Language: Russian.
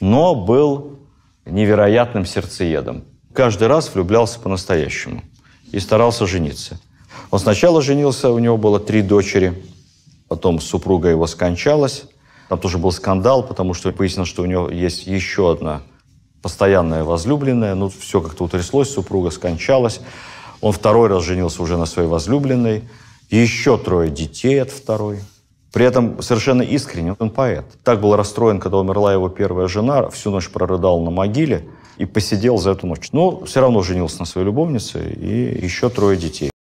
но был невероятным сердцеедом. Каждый раз влюблялся по-настоящему и старался жениться. Он сначала женился, у него было три дочери, потом супруга его скончалась. Там тоже был скандал, потому что выяснилось, что у него есть еще одна постоянная возлюбленная. Ну, все как-то утряслось, супруга скончалась. Он второй раз женился уже на своей возлюбленной. Еще трое детей от второй – при этом совершенно искренне он поэт. Так был расстроен, когда умерла его первая жена, всю ночь прорыдал на могиле и посидел за эту ночь. Но все равно женился на своей любовнице и еще трое детей.